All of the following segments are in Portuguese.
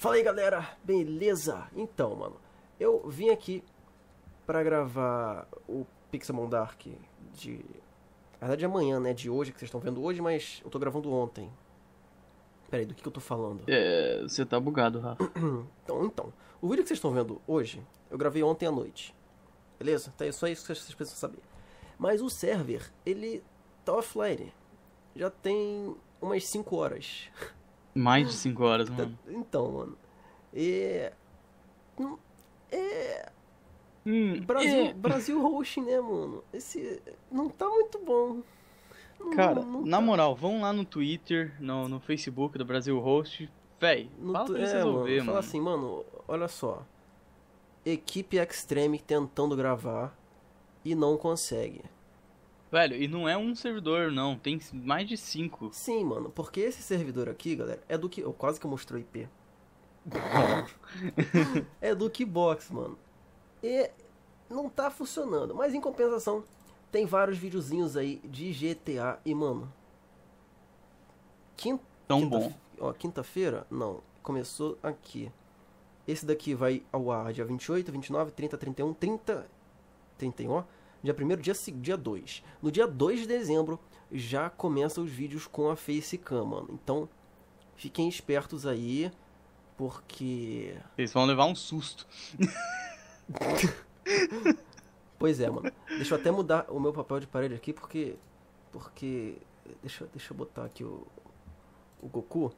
Fala aí galera, beleza? Então, mano, eu vim aqui para gravar o Pixelmon Dark de. Na verdade, de amanhã, né? De hoje, que vocês estão vendo hoje, mas eu tô gravando ontem. Pera aí, do que, que eu tô falando? É, você tá bugado, Rafa. então, então, o vídeo que vocês estão vendo hoje, eu gravei ontem à noite. Beleza? Então é só isso que vocês precisam saber. Mas o server, ele tá offline. Já tem umas 5 horas. Mais de 5 horas, mano. Então, mano. E. É. Hum, Brasil, é... Brasil Roxo, né, mano? Esse. Não tá muito bom. Não, Cara, não na tá. moral, vão lá no Twitter, no, no Facebook do Brasil Host. Véi, no fala tu... pra é, resolver, mano. Fala assim, mano, olha só. Equipe Extreme tentando gravar e não consegue. Velho, e não é um servidor, não. Tem mais de cinco. Sim, mano. Porque esse servidor aqui, galera, é do que. quase que eu mostrei IP. é do box mano. E não tá funcionando. Mas em compensação, tem vários videozinhos aí de GTA. E, mano. Quinta. Tão quinta, bom. Ó, quinta-feira? Não. Começou aqui. Esse daqui vai ao ar dia 28, 29, 30, 31, 30. 31, ó. Dia 1 dia, dia 2. No dia 2 de dezembro já começa os vídeos com a facecam, mano. Então, fiquem espertos aí, porque... Eles vão levar um susto. pois é, mano. Deixa eu até mudar o meu papel de parede aqui, porque... Porque... Deixa, deixa eu botar aqui o... O Goku.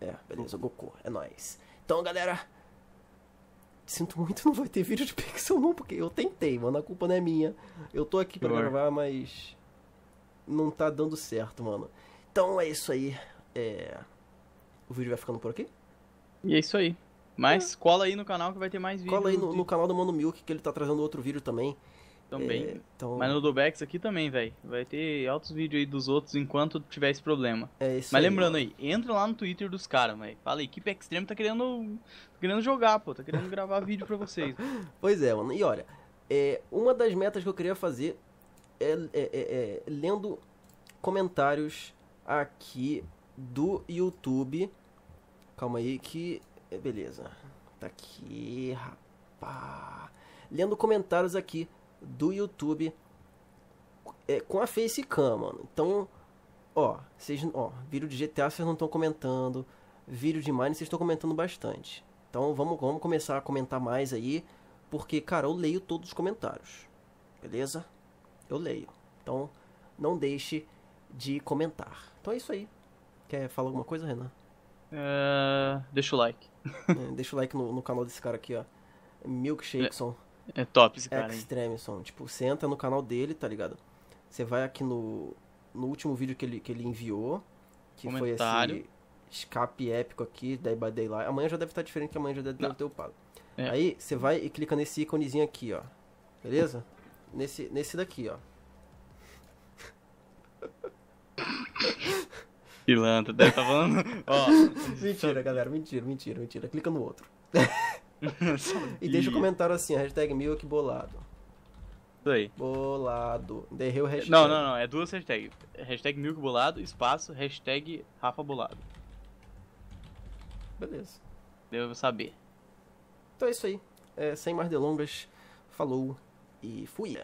É, beleza, o Goku. É nóis. Então, galera sinto muito, não vai ter vídeo de Pixel não porque eu tentei, mano, a culpa não é minha. Eu tô aqui para gravar, mas não tá dando certo, mano. Então é isso aí. É... O vídeo vai ficando por aqui. E é isso aí. Mas é. cola aí no canal que vai ter mais vídeos. Cola aí no, no canal do Mano Milk, que ele tá trazendo outro vídeo também. Também. É, então- Mas no do Bex aqui também, velho. Vai ter altos vídeos aí dos outros enquanto tiver esse problema. É isso Mas aí, lembrando mano. aí, entra lá no Twitter dos caras, velho. Fala, equipe extrema tá querendo, tá querendo jogar, pô. Tá querendo gravar vídeo pra vocês. Pois é, mano. E olha, é, uma das metas que eu queria fazer é, é, é, é lendo comentários aqui do YouTube. Calma aí que... É, beleza. Tá aqui, rapaz. Lendo comentários aqui do YouTube é, com a facecam, mano. Então, ó, vocês, ó, vídeo de GTA vocês não estão comentando, vídeo de Mine vocês estão comentando bastante. Então, vamos, vamos começar a comentar mais aí, porque, cara, eu leio todos os comentários. Beleza? Eu leio. Então, não deixe de comentar. Então é isso aí. Quer falar alguma coisa, Renan? Uh, deixa o like. é, deixa o like no, no, canal desse cara aqui, ó. Milkshakeson. É. É top esse cara. Extremison. Tipo, você entra no canal dele, tá ligado? Você vai aqui no, no último vídeo que ele, que ele enviou, que Comentário. foi esse escape épico aqui, Day by Daylight. Amanhã já deve estar tá diferente, que amanhã já deve, deve ter upado. É. Aí você vai e clica nesse íconezinho aqui, ó. Beleza? Nesse, nesse daqui, ó. Pilantra, deve estar tá falando. ó. Mentira, galera, mentira, mentira, mentira. Clica no outro. e deixa o comentário assim, hashtag Milk bolado. Isso aí. Bolado. Derreu o hashtag. Não, não, não. É duas hashtags. Hashtag Milk bolado, espaço, hashtag Rafa bolado. Beleza. Devo saber. Então é isso aí. É, sem mais delongas, falou e fui.